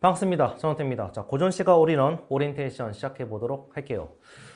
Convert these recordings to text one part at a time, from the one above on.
반갑습니다. 정원태입니다. 자, 고전시가 올인원 오리엔테이션 시작해 보도록 할게요.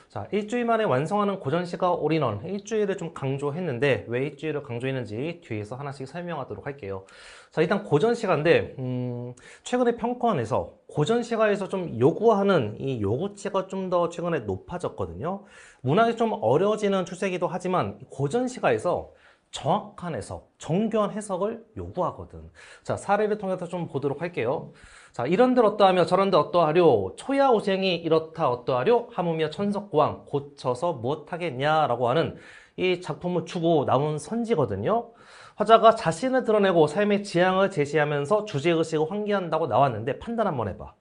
자, 일주일 만에 완성하는 고전시가 올인원 일주일을 좀 강조했는데 왜 일주일을 강조했는지 뒤에서 하나씩 설명하도록 할게요. 자, 일단 고전시가인데 음, 최근에 평가원에서 고전시가에서 좀 요구하는 이 요구치가 좀 더 최근에 높아졌거든요. 문학이 좀 어려워지는 추세이기도 하지만 고전시가에서 정확한 해석, 정교한 해석을 요구하거든. 자, 사례를 통해서 좀 보도록 할게요. 자 이런데 어떠하며 저런데 어떠하려 초야오생이 이렇다 어떠하려 하무며 천석고왕 고쳐서 무엇하겠냐라고 하는 이 작품을 추고 나온 선지거든요. 화자가 자신을 드러내고 삶의 지향을 제시하면서 주제의식을 환기한다고 나왔는데 판단 한번 해봐.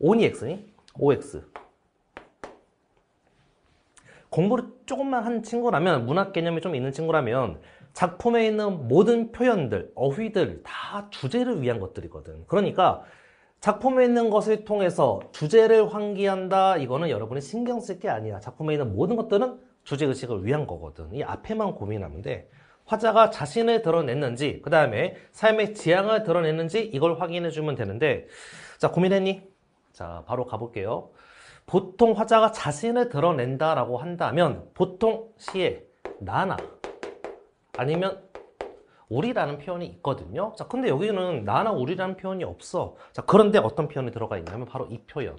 5니 X니? 5X. 공부를 조금만 한 친구라면 문학 개념이 좀 있는 친구라면 작품에 있는 모든 표현들, 어휘들 다 주제를 위한 것들이거든. 그러니까 작품에 있는 것을 통해서 주제를 환기한다 이거는 여러분이 신경 쓸 게 아니야 작품에 있는 모든 것들은 주제의식을 위한 거거든 이 앞에만 고민하면 돼 화자가 자신을 드러냈는지 그 다음에 삶의 지향을 드러냈는지 이걸 확인해 주면 되는데 자 고민했니? 자 바로 가볼게요 보통 화자가 자신을 드러낸다라고 한다면 보통 시에 나나 아니면 우리라는 표현이 있거든요. 자, 근데 여기는 나나 우리라는 표현이 없어. 자, 그런데 어떤 표현이 들어가 있냐면 바로 이 표현.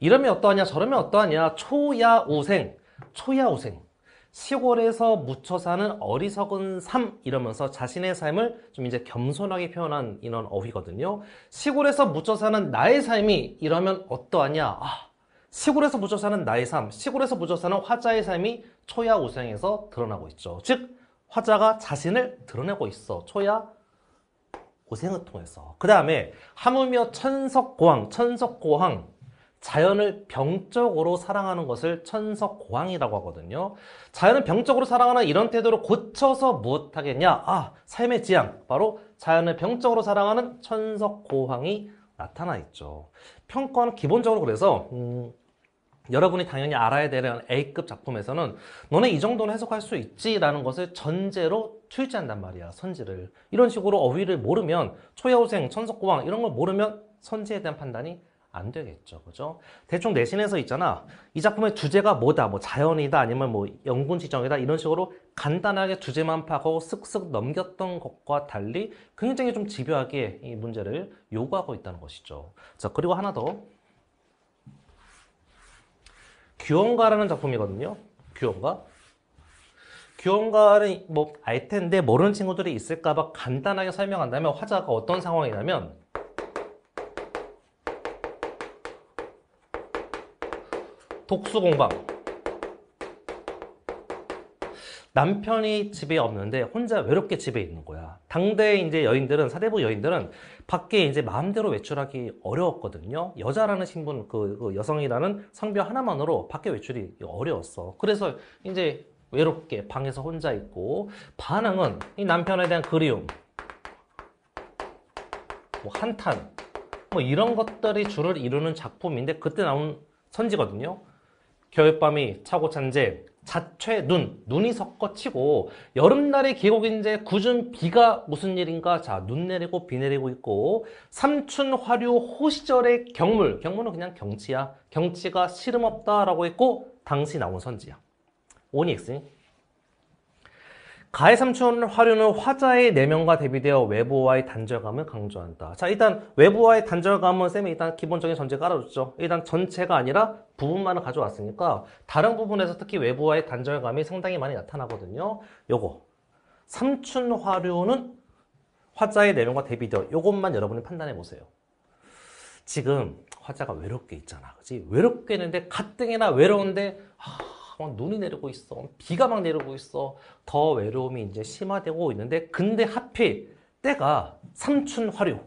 이러면 어떠하냐, 저러면 어떠하냐, 초야우생, 초야우생. 시골에서 묻혀 사는 어리석은 삶 이러면서 자신의 삶을 좀 이제 겸손하게 표현한 이런 어휘거든요. 시골에서 묻혀 사는 나의 삶이 이러면 어떠하냐? 아, 시골에서 묻혀 사는 나의 삶, 시골에서 묻혀 사는 화자의 삶이 초야우생에서 드러나고 있죠. 즉 화자가 자신을 드러내고 있어. 초야 고생을 통해서. 그 다음에 하물며 천석고항, 천석고항 자연을 병적으로 사랑하는 것을 천석고항이라고 하거든요. 자연을 병적으로 사랑하는 이런 태도를 고쳐서 무엇하겠냐? 아, 삶의 지향, 바로 자연을 병적으로 사랑하는 천석고항이 나타나 있죠. 평가는 기본적으로 그래서 음, 여러분이 당연히 알아야 되는 A급 작품에서는 너네 이 정도는 해석할 수 있지라는 것을 전제로 출제한단 말이야 선지를 이런 식으로 어휘를 모르면 초여우생, 천석고왕 이런 걸 모르면 선지에 대한 판단이 안 되겠죠 그죠? 대충 내신에서 있잖아 이 작품의 주제가 뭐다 뭐 자연이다 아니면 뭐 영군 지정이다 이런 식으로 간단하게 주제만 파고 쓱쓱 넘겼던 것과 달리 굉장히 좀 집요하게 이 문제를 요구하고 있다는 것이죠 자 그리고 하나 더 규원가라는 작품이거든요. 귀원가. 귀원가는 뭐알 텐데 모르는 친구들이 있을까 봐 간단하게 설명한다면 화자가 어떤 상황이냐면 독수공방 남편이 집에 없는데 혼자 외롭게 집에 있는 거야. 당대 이제 여인들은 사대부 여인들은 밖에 이제 마음대로 외출하기 어려웠거든요. 여자라는 신분 그, 그, 여성이라는 성별 하나만으로 밖에 외출이 어려웠어. 그래서 이제 외롭게 방에서 혼자 있고 반항은 이 남편에 대한 그리움, 뭐 한탄, 뭐 이런 것들이 주를 이루는 작품인데 그때 나온 선지거든요. 겨울밤이 차고 잔재 자최 눈, 눈이 섞어치고 여름날의 계곡인제 굳은 비가 무슨 일인가 자 눈 내리고 비 내리고 있고 삼춘 화류 호시절의 경물 경물은 그냥 경치야 경치가 시름없다라고 했고 당시 나온 선지야 오니 엑스니 가해 삼촌 화류는 화자의 내면과 대비되어 외부와의 단절감을 강조한다. 자, 일단 외부와의 단절감은 쌤이 일단 기본적인 전제 깔아줬죠. 일단 전체가 아니라 부분만을 가져왔으니까 다른 부분에서 특히 외부와의 단절감이 상당히 많이 나타나거든요. 요거. 삼촌 화류는 화자의 내면과 대비되어 요것만 여러분이 판단해 보세요. 지금 화자가 외롭게 있잖아. 그지 외롭게 있는데 가뜩이나 외로운데 하... 아, 막 어, 눈이 내리고 있어. 비가 막 내리고 있어. 더 외로움이 이제 심화되고 있는데 근데 하필 때가 삼춘 화류.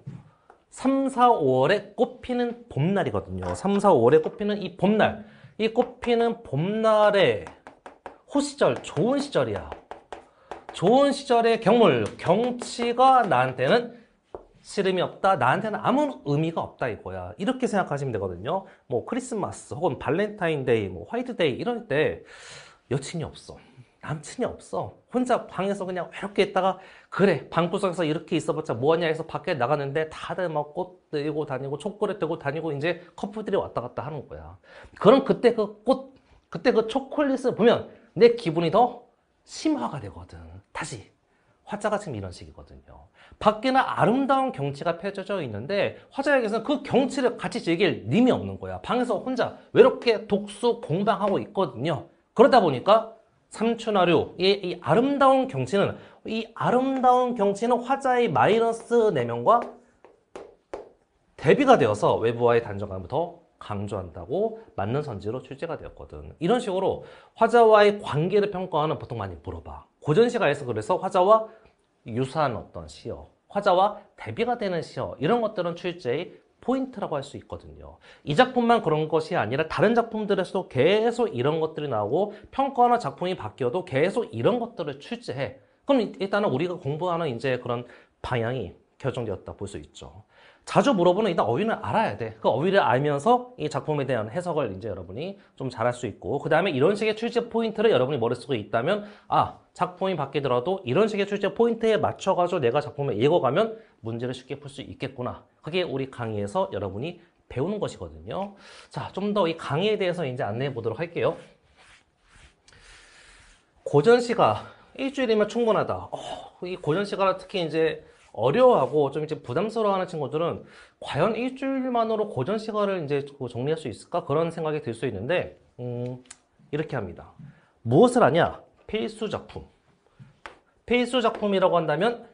3, 4, 5월에 꽃피는 봄날이거든요. 3, 4, 5월에 꽃피는 이 봄날. 이 꽃피는 봄날에 호시절, 좋은 시절이야. 좋은 시절의 경물, 경치가 나한테는 시름이 없다. 나한테는 아무 의미가 없다 이거야. 이렇게 생각하시면 되거든요. 뭐 크리스마스 혹은 발렌타인데이, 뭐 화이트데이 이럴 때 여친이 없어. 남친이 없어. 혼자 방에서 그냥 외롭게 있다가 그래 방구석에서 이렇게 있어봤자 뭐하냐 해서 밖에 나갔는데 다들 막 꽃 들고 다니고 초콜릿 들고 다니고 이제 커플들이 왔다 갔다 하는 거야. 그럼 그때 그 꽃 그때 그 초콜릿을 보면 내 기분이 더 심화가 되거든. 다시 화자가 지금 이런 식이거든요. 밖에는 아름다운 경치가 펼쳐져 있는데 화자에게서는 그 경치를 같이 즐길 님이 없는 거야. 방에서 혼자 외롭게 독수 공방하고 있거든요. 그러다 보니까 삼촌하류의 이 아름다운 경치는 이 아름다운 경치는 화자의 마이너스 내면과 네 대비가 되어서 외부와의 단정감을 더 강조한다고 맞는 선지로 출제가 되었거든. 이런 식으로 화자와의 관계를 평가하는 보통 많이 물어봐. 고전 시가에서 그래서 화자와 유사한 어떤 시어, 화자와 대비가 되는 시어 이런 것들은 출제의 포인트라고 할 수 있거든요. 이 작품만 그런 것이 아니라 다른 작품들에서도 계속 이런 것들이 나오고 평가나 작품이 바뀌어도 계속 이런 것들을 출제해. 그럼 일단은 우리가 공부하는 이제 그런 방향이 결정되었다 볼 수 있죠. 자주 물어보는 일단 어휘는 알아야 돼. 그 어휘를 알면서 이 작품에 대한 해석을 이제 여러분이 좀 잘할 수 있고 그 다음에 이런 식의 출제 포인트를 여러분이 머릿속에 있다면 아 작품이 바뀌더라도 이런 식의 출제 포인트에 맞춰가지고 내가 작품을 읽어가면 문제를 쉽게 풀 수 있겠구나. 그게 우리 강의에서 여러분이 배우는 것이거든요. 자, 좀 더 이 강의에 대해서 이제 안내해 보도록 할게요. 고전 시가 일주일이면 충분하다. 어, 이 고전 시가 특히 이제 어려워하고 좀 이제 부담스러워하는 친구들은 과연 일주일만으로 고전 시간을 이제 그 정리할 수 있을까 그런 생각이 들 수 있는데 음, 이렇게 합니다. 무엇을 하냐? 필수 작품. 필수 작품이라고 한다면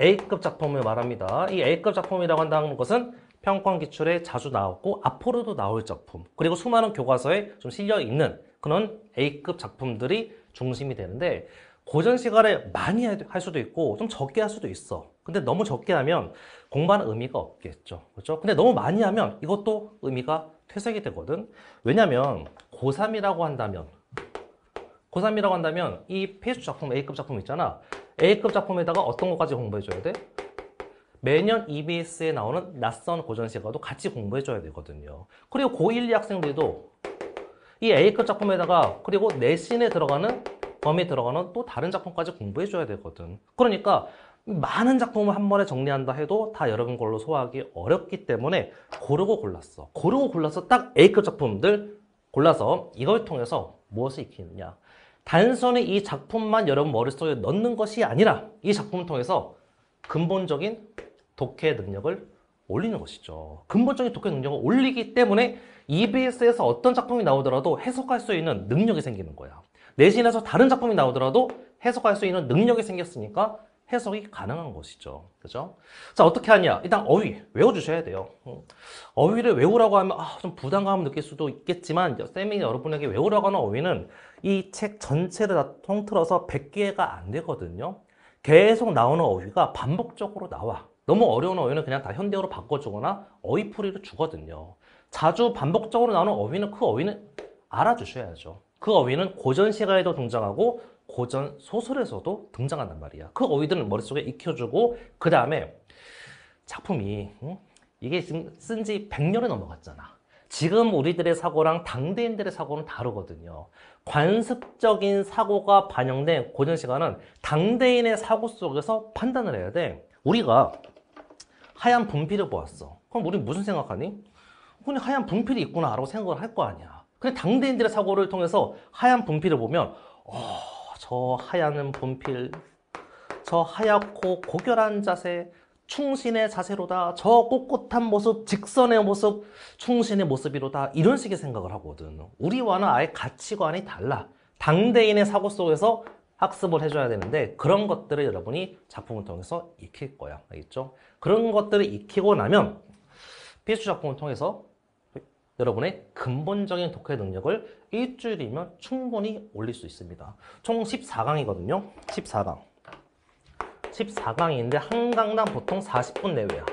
A급 작품을 말합니다. 이 A급 작품이라고 한다는 것은 평권 기출에 자주 나왔고 앞으로도 나올 작품 그리고 수많은 교과서에 좀 실려 있는 그런 A급 작품들이 중심이 되는데 고전 시간에 많이 할 수도 있고 좀 적게 할 수도 있어 근데 너무 적게 하면 공부하는 의미가 없겠죠 그렇죠? 근데 너무 많이 하면 이것도 의미가 퇴색이 되거든 왜냐면 고3이라고 한다면 고3이라고 한다면 이 페이스 작품 A급 작품 있잖아 A급 작품에다가 어떤 것까지 공부해줘야 돼? 매년 EBS에 나오는 낯선 고전시가도 같이 공부해줘야 되거든요 그리고 고1, 2학생들도 이 A급 작품에다가 그리고 내신에 들어가는 범위에 들어가는 또 다른 작품까지 공부해줘야 되거든. 그러니까 많은 작품을 한 번에 정리한다 해도 다 여러 분 걸로 소화하기 어렵기 때문에 고르고 골랐어. 고르고 골라서 딱 A급 작품들 골라서 이걸 통해서 무엇을 익히느냐. 단순히 이 작품만 여러분 머릿속에 넣는 것이 아니라 이 작품을 통해서 근본적인 독해 능력을 올리는 것이죠. 근본적인 독해 능력을 올리기 때문에 EBS에서 어떤 작품이 나오더라도 해석할 수 있는 능력이 생기는 거야. 내신에서 다른 작품이 나오더라도 해석할 수 있는 능력이 생겼으니까 해석이 가능한 것이죠. 그죠? 자, 어떻게 하냐? 일단 어휘, 외워주셔야 돼요. 음. 어휘를 외우라고 하면 아, 좀 부담감을 느낄 수도 있겠지만, 쌤이 여러분에게 외우라고 하는 어휘는 이 책 전체를 다 통틀어서 100개가 안 되거든요. 계속 나오는 어휘가 반복적으로 나와. 너무 어려운 어휘는 그냥 다 현대어로 바꿔주거나 어휘풀이를 주거든요. 자주 반복적으로 나오는 어휘는 그 어휘는 알아주셔야죠. 그 어휘는 고전 시가에도 등장하고 고전 소설에서도 등장한단 말이야. 그어휘들은 머릿속에 익혀주고 그 다음에 작품이 이게 지금 쓴지 100년이 넘어갔잖아. 지금 우리들의 사고랑 당대인들의 사고는 다르거든요. 관습적인 사고가 반영된 고전 시가는 당대인의 사고 속에서 판단을 해야 돼. 우리가 하얀 분필을 보았어. 그럼 우리 무슨 생각하니? 그냥 하얀 분필이 있구나 라고 생각을 할 거 아니야. 근데 당대인들의 사고를 통해서 하얀 분필을 보면 어, 저 하얀 분필, 저 하얗고 고결한 자세, 충신의 자세로다. 저 꼿꼿한 모습, 직선의 모습, 충신의 모습이로다. 이런 식의 생각을 하거든. 우리와는 아예 가치관이 달라. 당대인의 사고 속에서 학습을 해줘야 되는데 그런 것들을 여러분이 작품을 통해서 익힐 거야. 알겠죠? 그런 것들을 익히고 나면 필수 작품을 통해서 여러분의 근본적인 독해 능력을 일주일이면 충분히 올릴 수 있습니다. 총 14강이거든요. 14강. 14강인데 한 강당 보통 40분 내외야.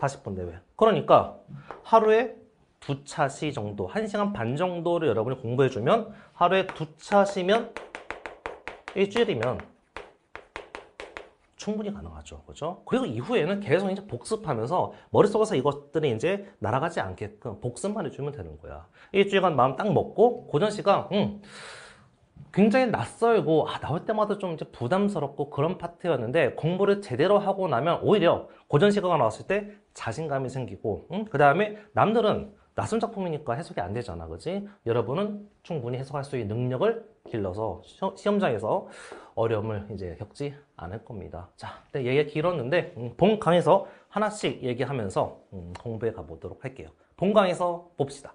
40분 내외. 그러니까 하루에 두 차시 정도, 1시간 반 정도를 여러분이 공부해주면 하루에 두 차시면 일주일이면 충분히 가능하죠. 그죠? 그리고 이후에는 계속 이제 복습하면서 머릿속에서 이것들이 이제 날아가지 않게끔 복습만 해주면 되는 거야. 일주일간 마음 딱 먹고, 고전 시가 음, 굉장히 낯설고, 아, 나올 때마다 좀 이제 부담스럽고 그런 파트였는데, 공부를 제대로 하고 나면 오히려 고전 시간가 나왔을 때 자신감이 생기고, 음, 그 다음에 남들은 낯선 작품이니까 해석이 안 되잖아 그지 여러분은 충분히 해석할 수 있는 능력을 길러서 시험장에서 어려움을 이제 겪지 않을 겁니다 자 네, 얘기가 길었는데 음, 본강에서 하나씩 얘기하면서 음, 공부해 가보도록 할게요 본강에서 봅시다